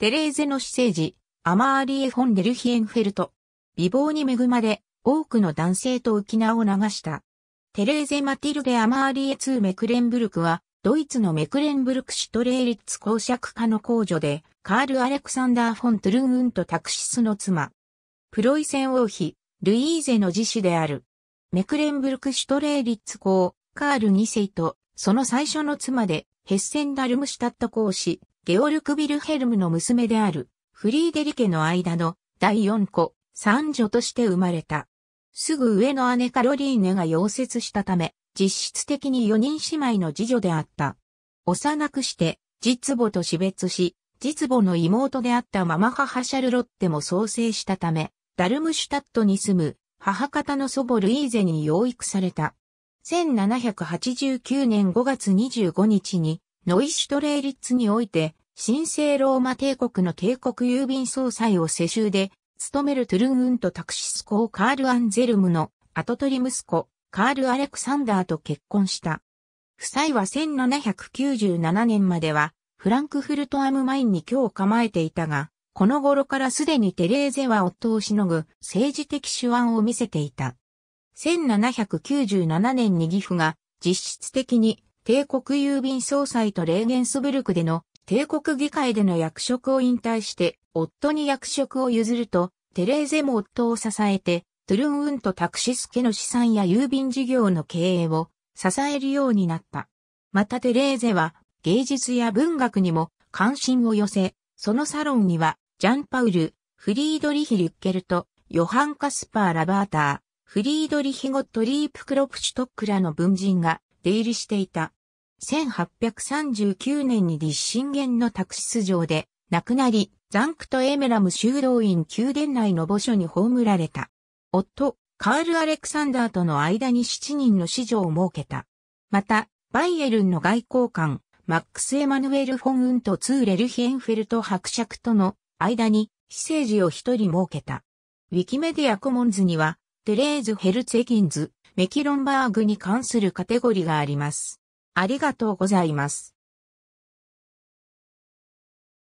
テレーゼの私生児、アマーリエ・フォン・デルヒエンフェルト。美貌に恵まれ、多くの男性と浮き名を流した。テレーゼ・マティルデ・アマーリエ2メクレンブルクは、ドイツのメクレンブルクシュトレーリッツ公爵家の公女で、カール・アレクサンダー・フォン・トゥルンウント・タクシスの妻。プロイセン王妃、ルイーゼの次子である。メクレンブルクシュトレーリッツ公、カール2世とその最初の妻で、ヘッセンダルムシュタット公使、ゲオルク・ビルヘルムの娘である、フリーデリケの間の第四子、三女として生まれた。すぐ上の姉カロリーネが溶接したため、実質的に四人姉妹の次女であった。幼くして、実母と死別し、実母の妹であったママ母シャルロッテも創生したため、ダルムシュタットに住む母方の祖母ルイーゼに養育された。1789年5月25日に、ノイシュトレーリッツにおいて、神聖ローマ帝国の帝国郵便総裁を世襲で、務めるトゥルンウントタクシス公カール・アンゼルムの後取り息子、カール・アレクサンダーと結婚した。夫妻は1797年までは、フランクフルト・アム・マインに今日構えていたが、この頃からすでにテレーゼは夫をしのぐ政治的手腕を見せていた。1797年に岐阜が実質的に帝国郵便総裁とレーゲンスブルクでの帝国議会での役職を引退して夫に役職を譲るとテレーゼも夫を支えてトゥルンウンとタクシス家の資産や郵便事業の経営を支えるようになった。またテレーゼは芸術や文学にも関心を寄せ、そのサロンにはジャンパウル、フリードリヒ・リュッケルト、ヨハン・カスパー・ラバーター、フリードリヒゴットリープクロプシュトックらの文人が出入りしていた。1839年に立信元のタクシス城で亡くなり、ザンクト・エメラム修道院宮殿内の墓所に葬られた。夫、カール・アレクサンダーとの間に7人の子女を設けた。また、バイエルンの外交官、マックス・エマヌエル・フォン・ウント・ツーレル・ヒエンフェルト伯爵との間に、非政治を一人設けた。ウィキメディアコモンズには、テレーズ・ヘルツェギンズ、メキロンバーグに関するカテゴリがあります。ありがとうございます。